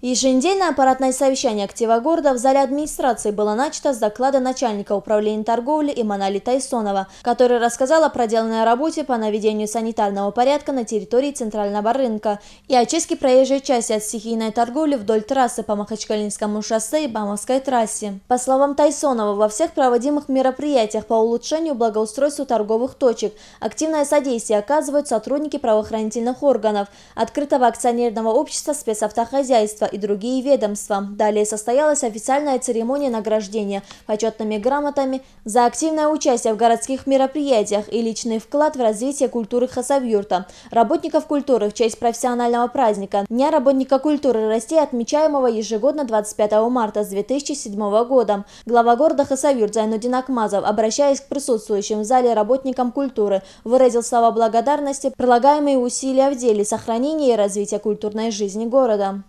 Еженедельное аппаратное совещание актива города в зале администрации было начато с доклада начальника управления торговли Иманали Тайсонова, который рассказал о проделанной работе по наведению санитарного порядка на территории Центрального рынка и очистке проезжей части от стихийной торговли вдоль трассы по Махачкалинскому шоссе и Бамовской трассе. По словам Тайсонова, во всех проводимых мероприятиях по улучшению благоустройства торговых точек активное содействие оказывают сотрудники правоохранительных органов, открытого акционерного общества спецавтохозяйства и другие ведомства. Далее состоялась официальная церемония награждения почетными грамотами за активное участие в городских мероприятиях и личный вклад в развитие культуры Хасавюрта, работников культуры в честь профессионального праздника Дня работника культуры России, отмечаемого ежегодно 25 марта с 2007 года. Глава города Хасавюрт Зайнудин Акмазов, обращаясь к присутствующим в зале работникам культуры, выразил слова благодарности, прилагаемые усилия в деле сохранения и развития культурной жизни города.